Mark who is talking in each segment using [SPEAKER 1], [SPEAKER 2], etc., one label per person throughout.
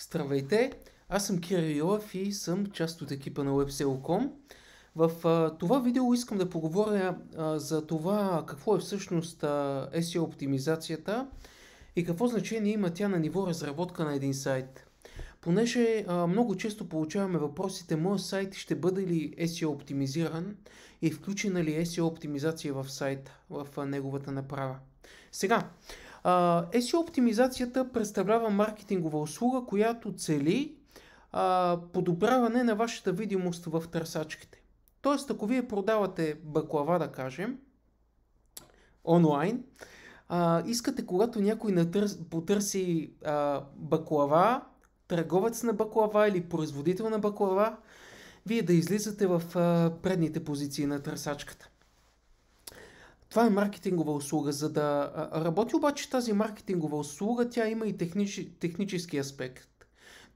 [SPEAKER 1] Здравейте, аз съм Кирил Илов и съм част от екипа на WebSEO.com. В а, това видео искам да поговоря а, за това какво е всъщност а, SEO оптимизацията и какво значение има тя на ниво разработка на един сайт. Понеже а, много често получаваме въпросите, моят сайт ще бъде ли SEO оптимизиран и включена ли SEO оптимизация в сайта, в а, неговата направа. Сега, Uh, SEO оптимизацията представлява маркетингова услуга, която цели uh, подобряване на вашата видимост в търсачките. Тоест, ако вие продавате баклава, да кажем, онлайн, а, искате, когато някой натърс, потърси а, баклава, търговец на баклава или производител на баклава, вие да излизате в а, предните позиции на търсачката. Това е маркетингова услуга. За да работи обаче тази маркетингова услуга, тя има и технич, технически аспект.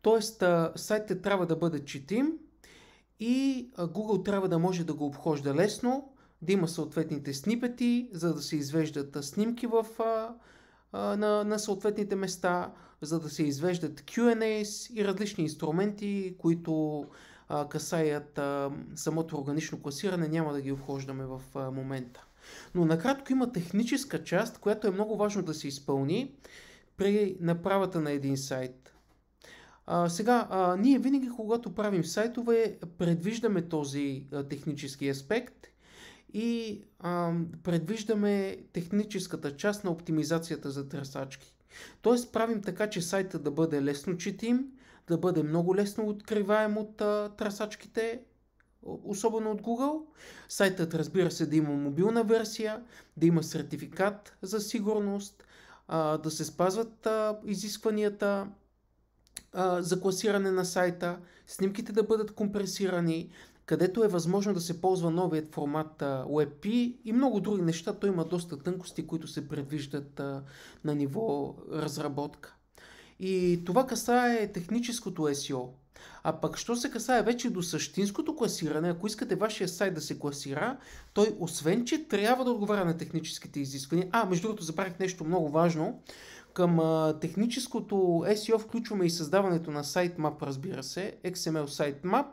[SPEAKER 1] Тоест, сайтът трябва да бъде четим и Google трябва да може да го обхожда лесно, да има съответните снипети, за да се извеждат снимки в, на, на съответните места, за да се извеждат Q&As и различни инструменти, които касаят самото органично класиране. Няма да ги обхождаме в момента. Но накратко има техническа част, която е много важно да се изпълни при направата на един сайт. А, сега, а, ние винаги, когато правим сайтове, предвиждаме този а, технически аспект и а, предвиждаме техническата част на оптимизацията за търсачки. Тоест правим така, че сайта да бъде лесно читим, да бъде много лесно откриваем от а, трасачките, особено от Google. Сайтът разбира се да има мобилна версия, да има сертификат за сигурност, да се спазват изискванията за класиране на сайта, снимките да бъдат компресирани, където е възможно да се ползва новият формат WebP и много други неща. Той има доста тънкости, които се предвиждат на ниво разработка. И това касае техническото SEO. А пък, що се касае вече до същинското класиране, ако искате вашия сайт да се класира, той освен, че трябва да отговаря на техническите изисквания, а, между другото, забравих нещо много важно, към а, техническото SEO включваме и създаването на сайтмап, разбира се, XML сайтмап,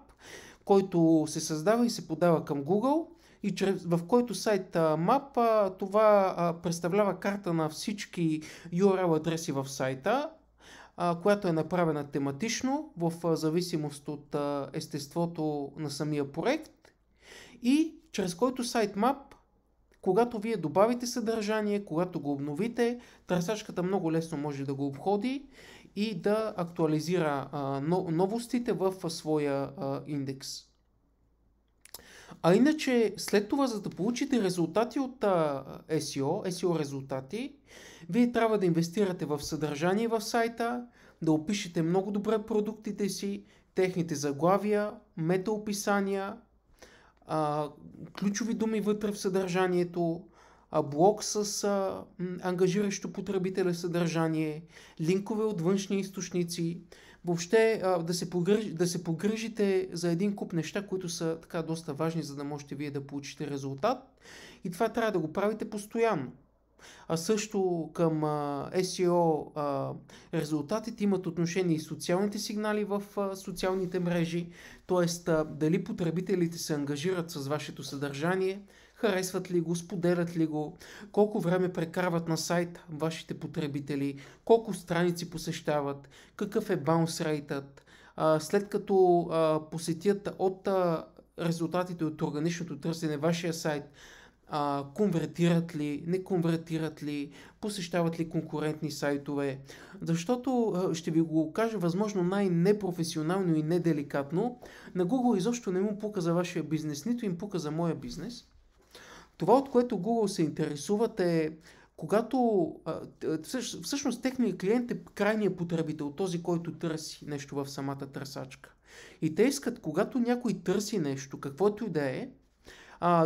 [SPEAKER 1] който се създава и се подава към Google и чрез, в който сайт мапа това а, представлява карта на всички URL адреси в сайта която е направена тематично в зависимост от естеството на самия проект и чрез който сайтмап, когато вие добавите съдържание, когато го обновите, търсачката много лесно може да го обходи и да актуализира новостите в своя индекс. А иначе, след това, за да получите резултати от SEO, SEO резултати, вие трябва да инвестирате в съдържание в сайта, да опишете много добре продуктите си, техните заглавия, метаописания, ключови думи вътре в съдържанието, блог с ангажиращо потребителя съдържание, линкове от външни източници, въобще да, се погръж, да се погръжите за един куп неща, които са така доста важни, за да можете вие да получите резултат. И това трябва да го правите постоянно. А също към а, SEO а, резултатите имат отношение и социалните сигнали в а, социалните мрежи, т.е. дали потребителите се ангажират с вашето съдържание, Харесват ли го, споделят ли го, колко време прекарват на сайт вашите потребители, колко страници посещават, какъв е баунс рейтът. След като посетят от резултатите от органичното търсене вашия сайт, конвертират ли, не конвертират ли, посещават ли конкурентни сайтове. Защото, ще ви го кажа възможно най-непрофесионално и неделикатно, на Google изобщо не му пука за вашия бизнес, нито им пука за моя бизнес. Това, от което Google се интересуват е когато всъщност техният клиент е крайният потребител, този, който търси нещо в самата търсачка. И те искат, когато някой търси нещо, каквото и да е,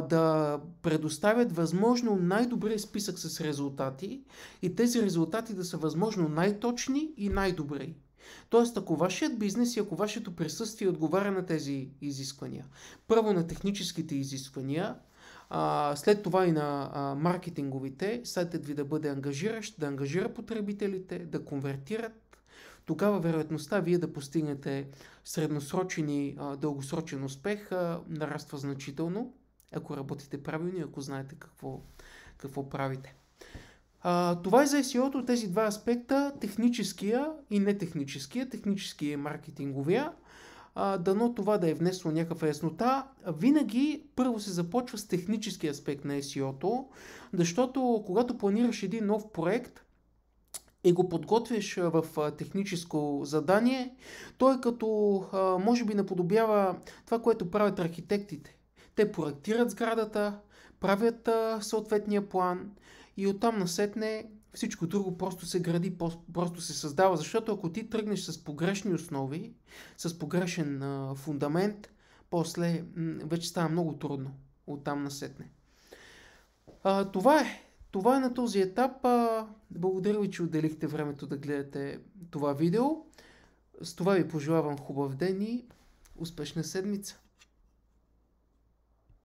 [SPEAKER 1] да предоставят възможно най-добрия списък с резултати и тези резултати да са възможно най-точни и най-добри. Тоест, ако вашият бизнес и ако вашето присъствие отговаря на тези изисквания, първо на техническите изисквания, а, след това и на а, маркетинговите, сайтът ви да бъде ангажиращ, да ангажира потребителите, да конвертират, тогава вероятността вие да постигнете средносрочен и а, дългосрочен успех а, нараства значително, ако работите правилно и ако знаете какво, какво правите. А, това е за SEO-то, тези два аспекта, техническия и нетехническия, техническия и маркетинговия – дано това да е внесло някаква яснота, винаги първо се започва с технически аспект на SEO-то, защото когато планираш един нов проект, и го подготвяш в техническо задание, той като може би наподобява това, което правят архитектите. Те проектират сградата, правят съответния план и оттам насетне всичко друго просто се гради, просто се създава, защото ако ти тръгнеш с погрешни основи, с погрешен а, фундамент, после м- вече става много трудно оттам насетне. А, това е. Това е на този етап. А, благодаря ви, че отделихте времето да гледате това видео. С това ви пожелавам хубав ден и успешна седмица!